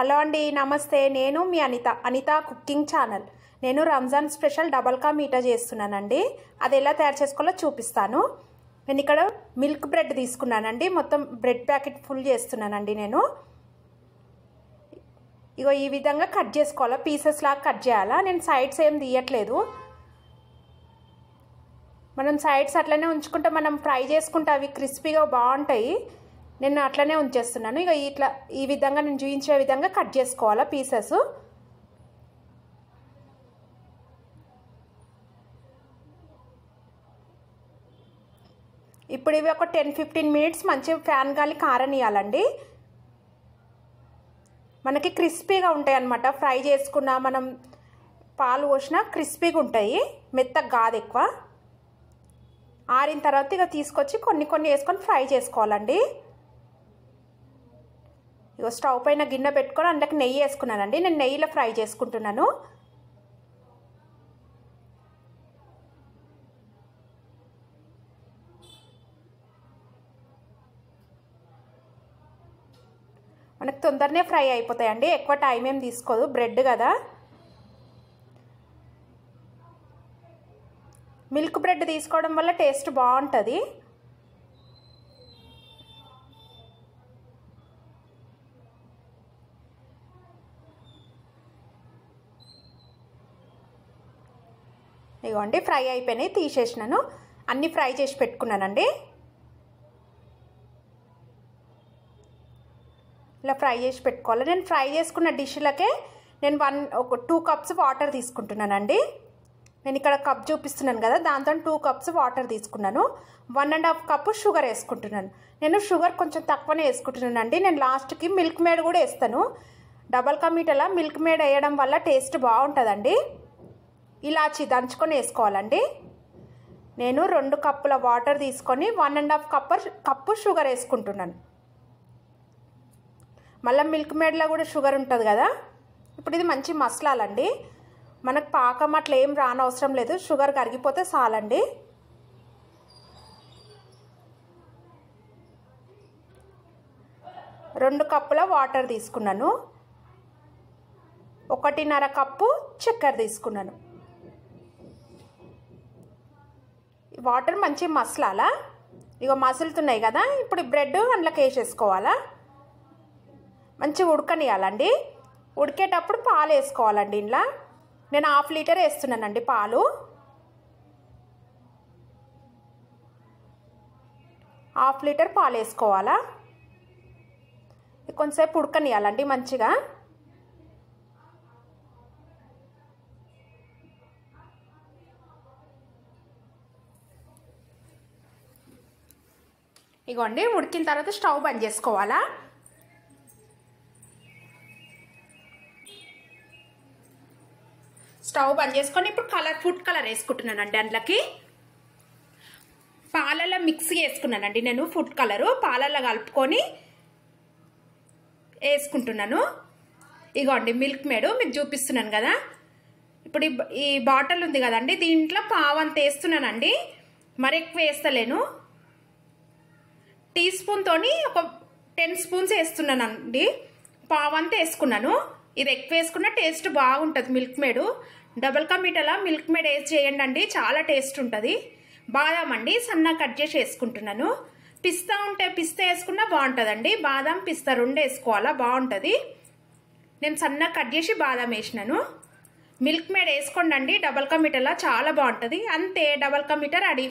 hello అండి నమస్తే నేను మీ అనిత అనిత కుకింగ్ ఛానల్ నేను రంజాన్ స్పెషల్ డబల్ కా మీటా చేస్తున్నానండి అది ఎలా తయారు చేసుకోవాలో చూపిస్తాను నేను ఇక్కడ మిల్క్ బ్రెడ్ తీసుకున్నానండి మొత్తం బ్రెడ్ ప్యాకెట్ ఫుల్ చేస్తున్నానండి నేను ఇగో ఈ విధంగా కట్ చేసుకోవాలా పీసెస్ లాగా కట్ చేయాలా నేను సైడ్స్ ఏం తీయట్లేదు మనం సైడ్స్ అట్లనే ఉంచుకుంటే మనం ఫ్రై చేసుకుంటే అవి క్రిస్పీగా బాగుంటాయి నేను అట్లనే ఉంచేస్తున్నాను ఇక ఇట్లా ఈ విధంగా నేను చూపించే విధంగా కట్ చేసుకోవాలా పీసెస్ ఇప్పుడు ఇవి ఒక టెన్ ఫిఫ్టీన్ మినిట్స్ మంచి ఫ్యాన్ గాలి కారనియాలండి మనకి క్రిస్పీగా ఉంటాయి అన్నమాట ఫ్రై చేసుకున్న మనం పాలు పోసినా క్రిస్పీగా ఉంటాయి మెత్తగా కాదు ఎక్కువ ఆరిన తర్వాత ఇక తీసుకొచ్చి కొన్ని కొన్ని వేసుకొని ఫ్రై చేసుకోవాలండి ఇగో స్టవ్ పైన గిన్నె పెట్టుకొని అందులోకి నెయ్యి వేసుకున్నానండి నేను నెయ్యిలో ఫ్రై చేసుకుంటున్నాను మనకు తొందరనే ఫ్రై అయిపోతాయండి ఎక్కువ టైం ఏం తీసుకోదు బ్రెడ్ కదా మిల్క్ బ్రెడ్ తీసుకోవడం వల్ల టేస్ట్ బాగుంటుంది ఇదిగోండి ఫ్రై అయిపోయినాయి తీసేసినాను అన్నీ ఫ్రై చేసి పెట్టుకున్నానండి ఇలా ఫ్రై చేసి పెట్టుకోవాలి నేను ఫ్రై చేసుకున్న డిష్లకే నేను వన్ ఒక టూ కప్స్ వాటర్ తీసుకుంటున్నానండి నేను ఇక్కడ కప్ చూపిస్తున్నాను కదా దాంతో టూ కప్స్ వాటర్ తీసుకున్నాను one and half cup sugar వేసుకుంటున్నాను నేను షుగర్ కొంచెం తక్కువనే వేసుకుంటున్నానండి నేను లాస్ట్కి మిల్క్ మేడ్ కూడా వేస్తాను డబల్ కమీటలా మిల్క్ మేడ్ వేయడం వల్ల టేస్ట్ బాగుంటుందండి ఇలాచి దంచుకొని వేసుకోవాలండి నేను రెండు కప్పుల వాటర్ తీసుకొని one and half cup cup sugar వేసుకుంటున్నాను మళ్ళీ మిల్క్ మేడ్లో కూడా షుగర్ ఉంటుంది కదా ఇప్పుడు ఇది మంచి మసలాలండి మనకు పాకం అట్లా ఏం రానవసరం లేదు షుగర్ కరిగిపోతే చాలండి రెండు కప్పుల వాటర్ తీసుకున్నాను ఒకటిన్నర కప్పు చక్కెర తీసుకున్నాను వాటర్ మంచిగా మసలాలా ఇగో మసులుతున్నాయి కదా ఇప్పుడు బ్రెడ్ అందులోకి వేసేసుకోవాలా మంచిగా ఉడకనియాలండి ఉడికేటప్పుడు పాలు వేసుకోవాలండి ఇంట్లో నేను హాఫ్ లీటర్ వేస్తున్నానండి పాలు హాఫ్ లీటర్ పాలు వేసుకోవాలా కొంచెంసేపు ఉడకనియాలండి మంచిగా ఇగోండి ఉడికిన తర్వాత స్టవ్ బంద్ చేసుకోవాలా స్టవ్ బంద్ చేసుకొని ఇప్పుడు కలర్ ఫుడ్ కలర్ వేసుకుంటున్నానండి అందులోకి పాలల్లో మిక్స్ వేసుకున్నానండి నేను ఫుడ్ కలరు పాలల్లో కలుపుకొని వేసుకుంటున్నాను ఇగోండి మిల్క్ మేడు మీకు చూపిస్తున్నాను కదా ఇప్పుడు ఈ బాటిల్ ఉంది కదండి దీంట్లో పావంత వేస్తున్నానండి మరి ఎక్కువ వేస్తలేను టీ స్పూన్తోని ఒక టెన్ స్పూన్స్ వేస్తున్నాను అండి పావంతా వేసుకున్నాను ఇది ఎక్కువ వేసుకున్న టేస్ట్ బాగుంటుంది మిల్క్ మేడు డబుల్ కా మీటలా మిల్క్ మేడ్ వేసి చేయండి అండి చాలా టేస్ట్ ఉంటుంది బాదాం అండి సన్నా కట్ చేసి వేసుకుంటున్నాను పిస్తా ఉంటే పిస్తా వేసుకున్నా బాగుంటుందండి బాదాం పిస్తా రెండు వేసుకోవాలా బాగుంటుంది నేను సన్న కట్ చేసి బాదాం వేసినాను మిల్క్ మేడ్ వేసుకోండి అండి డబల్ కా చాలా బాగుంటుంది అంతే డబల్ కా మీటర్ రెడీ